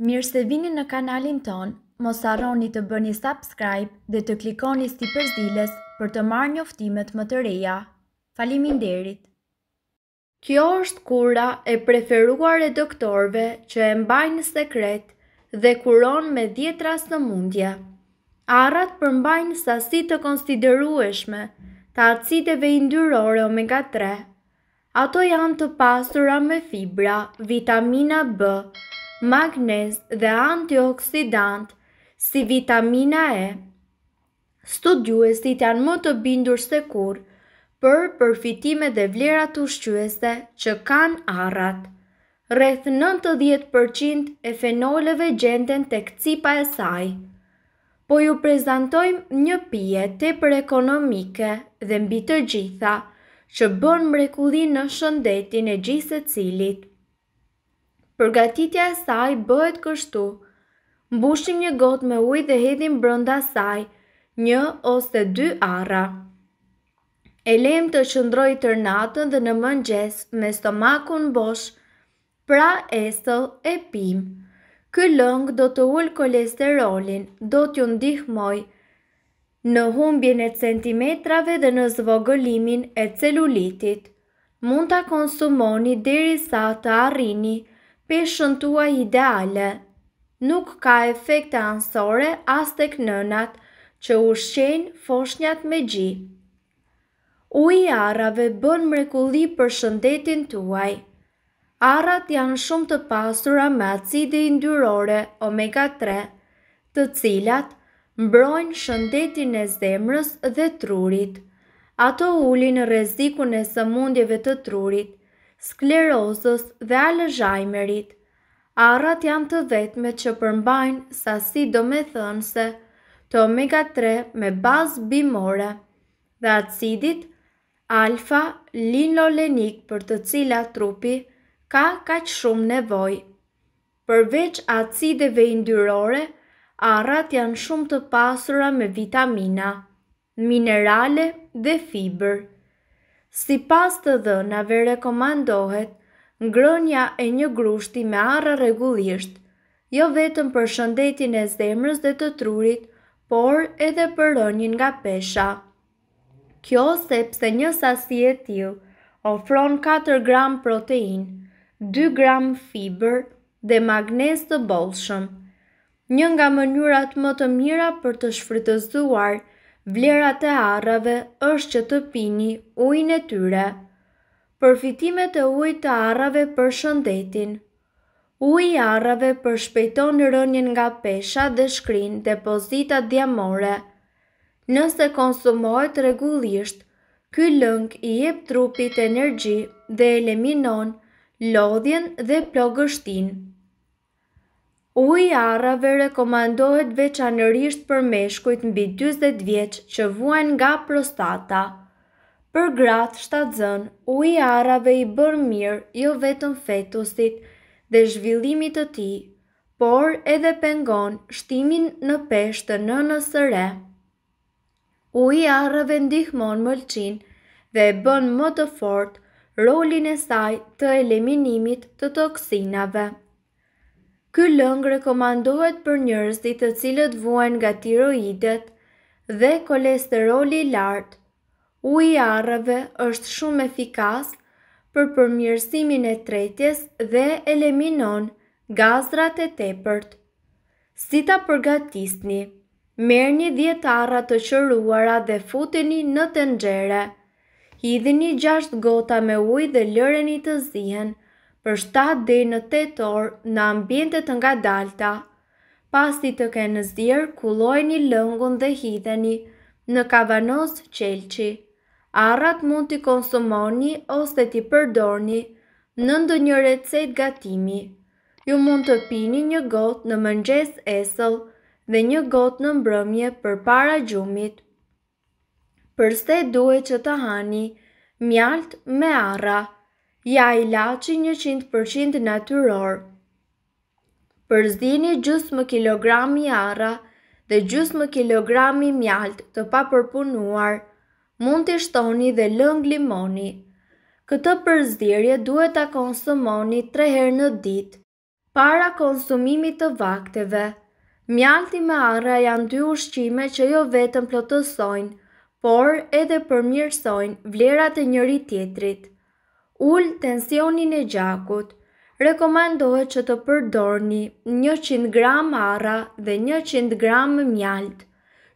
Mirë se vini në kanalin ton, mos arroni të bëni subscribe dhe të klikoni sti përzdiles për të marrë një më të reja. Falimin derit! Kjo është kura e preferuar e doktorve që e mbajnë sekret dhe kuron me djetras në mundje. Arat për mbajnë sasi të konsiderueshme të acideve indyrore omega 3. Ato janë të pasura me fibra, vitamina B, magnez dhe antioksidant si vitamina E. Studiuesit janë më të bindur se kur për përfitime dhe vlerat ushqyese që kanë arrat. Rreth 90% e fenoleve gjenden tek cipa e saj. Po ju prezantojmë një pije të për ekonomike dhe mbi të gjitha që bën mrekullin në shëndetin e gjithë cilit. Përgatitja e saj bëhet kështu. Mbushim një gotë me ujë dhe hedhim brënda saj, një ose dy arra. E lem të qëndroj të rnatën dhe në mëngjes me stomakun bosh, pra esëll e pim. Ky lëng do të ullë kolesterolin, do t'ju ndihmoj në humbjen e centimetrave dhe në zvogëlimin e celulitit. Mund t'a konsumoni deri sa të arrini peshën tua ideale. Nuk ka efekte ansore as tek nënat që ushqejnë foshnjat me gji. Uji i arrave bën mrekulli për shëndetin tuaj. Arrat janë shumë të pasura me acide yndyrore omega 3, të cilat mbrojnë shëndetin e zemrës dhe trurit. Ato ulin rrezikun e sëmundjeve të trurit, sklerozës dhe alëzhajmerit. Arrat janë të vetme që përmbajnë sasi do me thënë se të omega 3 me bazë bimore dhe acidit alfa linolenik për të cila trupi ka kaq shumë nevoj. Përveç acideve indyrore, arrat janë shumë të pasura me vitamina, minerale dhe fiber. Si pas të dhënave rekomandohet, ngrënja e një grushti me arra regullisht, jo vetëm për shëndetin e zemrës dhe të trurit, por edhe për rënjën nga pesha. Kjo sepse një sasi e tjil ofron 4 gram protein, 2 gram fiber dhe magnes të bolshëm, një nga mënyrat më të mira për të shfrytëzuar vlerat e arrave është që të pini ujnë e tyre. Përfitimet e ujit të arrave për shëndetin. Uj i arrave përshpejton rënjën nga pesha dhe shkrin depozitat djamore. Nëse konsumohet regullisht, ky lëng i jep trupit energji dhe eliminon lodhjen dhe plogështin i arrave rekomandohet veçanërisht për meshkujt mbi 20 vjeqë që vuajn nga prostata. Për gratë shtadzën, i arrave i bërë mirë jo vetëm fetusit dhe zhvillimit të ti, por edhe pengon shtimin në peshtë në në sëre. i arrave ndihmon mëlqin dhe e bën më të fort rolin e saj të eliminimit të toksinave. Ky lëngë rekomandohet për njërësit të cilët vuajnë nga tiroidet dhe kolesteroli lartë. Uj i arëve është shumë efikas për përmjërsimin e tretjes dhe eliminon gazrat e tepërt. Si ta përgatisni, merë një djetara të qëruara dhe futeni në të nxere. Hidhini gjasht gota me uj dhe lëreni të zihenë për 7 dhe në 8 orë në ambjentet nga dalta. Pas ti të kenë në zdirë, kulojni lëngun dhe hitheni në kavanoz qelqi. Arrat mund t'i konsumoni ose t'i përdorni në ndë një recet gatimi. Ju mund të pini një got në mëngjes esëll dhe një got në mbrëmje për para gjumit. Përse duhet që të hani mjalt me arra ja i laci 100% naturor. Përzdini gjus më kilogrami ara dhe gjus më kilogrami mjalt të pa përpunuar, mund të shtoni dhe lëng limoni. Këtë përzdirje duhet të konsumoni 3 herë në ditë, para konsumimit të vakteve. Mjalti me ara janë dy ushqime që jo vetëm plotësojnë, por edhe përmirësojnë vlerat e njëri tjetrit ullë tensionin e gjakut. Rekomandohet që të përdorni 100 gram ara dhe 100 gram mjalt.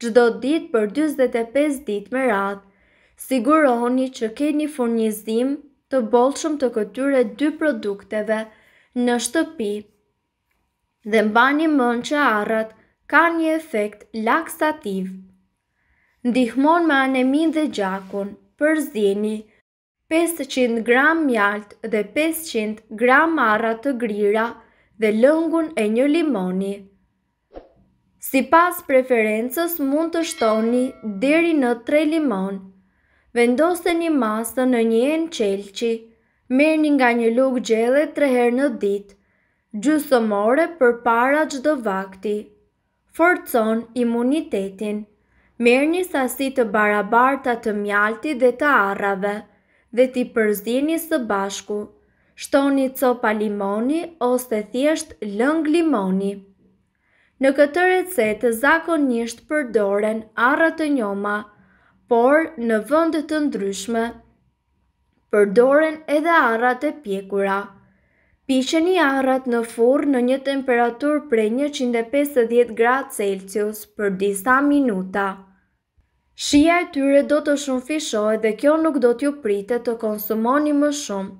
Gjdo dit për 25 dit me radhë, sigurohoni që keni një furnizim të bolshëm të këtyre dy produkteve në shtëpi dhe mba një mën që arat ka një efekt laksativ. Ndihmon me anemin dhe gjakun, përzini, 500 gram mjalt dhe 500 gram arra të grira dhe lëngun e një limoni. Si pas preferences mund të shtoni deri në 3 limon. Vendose një masë në një enë qelqi, merë nga një lukë gjele 3 herë në ditë, gjusë omore për para gjdo vakti. Forcon imunitetin, merë një sasi të barabarta të mjalti dhe të arrave dhe ti përzdini së bashku. Shtoni copa limoni ose thjesht lëng limoni. Në këtë recetë zakonisht përdoren arrat të njoma, por në vënd të ndryshme. Përdoren edhe arrat e pjekura. Pisheni arrat në furë në një temperatur për 150 gradë Celsius për disa minuta. Shia e tyre do të shumë fishoj dhe kjo nuk do t'ju prite të konsumoni më shumë.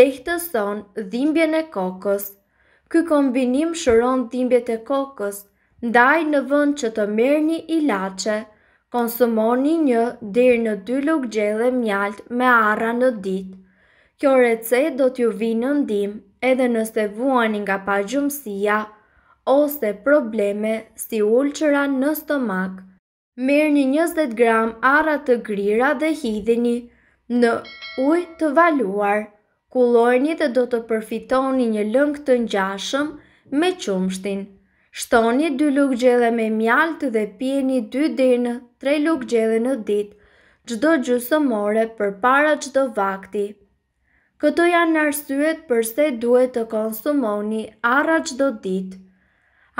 Lehtëson dhimbje në kokës Ky kombinim shëron dhimbje të kokës, ndaj në vënd që të merë një ilace, konsumoni një dirë në dy luk gjele mjalt me arra në ditë. Kjo recet do t'ju vinë në ndim edhe nëse vuani nga pa gjumësia ose probleme si ulqëra në stomakë. Merë një 20 gram arat të grira dhe hidhini në uj të valuar. Kulojni dhe do të përfitoni një lëngë të njashëm me qumshtin. Shtoni 2 lukë gjele me mjaltë dhe pjeni 2 dhe në 3 lukë gjele në ditë, gjdo gjusë more për para gjdo vakti. Këto janë në arsyet përse duhet të konsumoni arat gjdo ditë.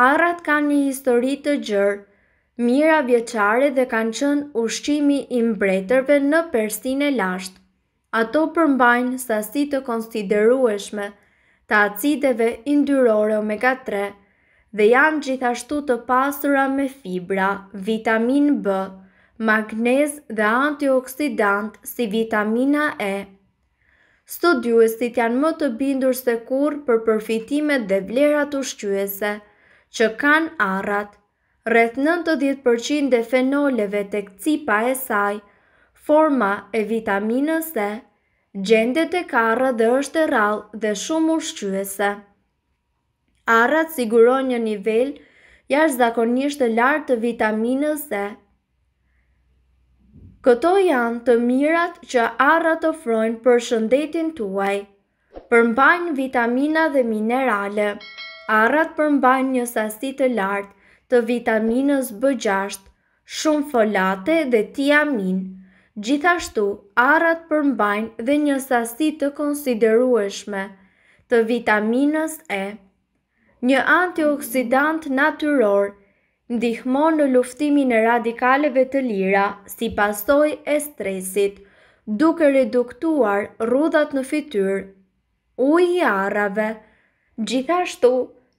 Arat ka një histori të gjërë, mira vjeqare dhe kanë qënë ushqimi i mbretërve në persin e lashtë. Ato përmbajnë sasi të konsiderueshme të acideve indyrore omega 3 dhe janë gjithashtu të pasura me fibra, vitamin B, magnez dhe antioksidant si vitamina E. Studiuesit janë më të bindur se kur për përfitimet dhe vlerat ushqyese që kanë arratë, rreth 90% e fenoleve të këcipa e saj, forma e vitaminës E, gjendet e kara dhe është e rral dhe shumë ushqyese. Arrat siguron një nivel jashtë zakonisht të lartë të vitaminës E. Këto janë të mirat që arrat ofrojnë për shëndetin tuaj, përmbajnë vitamina dhe minerale. Arrat përmbajnë një sasi të lartë të vitaminës B6, shumë folate dhe tiamin. Gjithashtu, arat përmbajnë dhe një sasi të konsiderueshme të vitaminës E. Një antioksidant naturor ndihmon në luftimin e radikaleve të lira si pasoj e stresit, duke reduktuar rudat në fityr, uj i arave, gjithashtu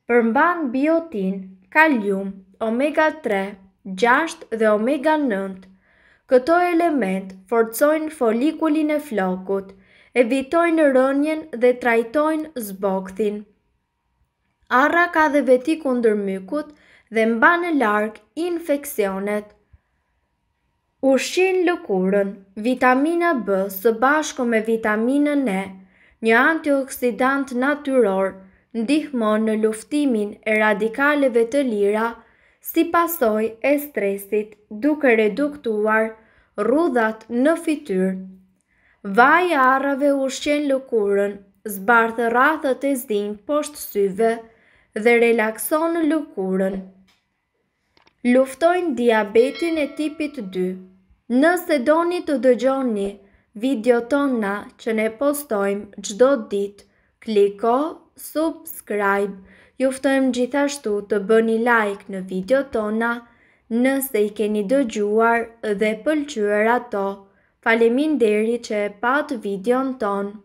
përmban biotin, kalium, omega 3, 6 dhe omega 9. Këto element forcojnë folikullin e flokut, evitojnë rënjen dhe trajtojnë zbokthin. Arra ka dhe veti kundër mykut dhe mba në larkë infekcionet. Ushin lukurën, vitamina B së bashko me vitamina E, një antioksidant naturor, ndihmon në luftimin e radikaleve të lira, si pasoj e stresit duke reduktuar rudhat në fityr. Vaj arave u shqen lukurën, zbartë rathët e zdim poshtë syve dhe relakson lukurën. Luftojnë diabetin e tipit 2. Nëse doni të dëgjoni video tona që ne postojmë gjdo dit, kliko subscribe juftojmë gjithashtu të bëni like në video tona, nëse i keni dëgjuar dhe pëlqyër ato. Falemin deri që e patë videon tonë.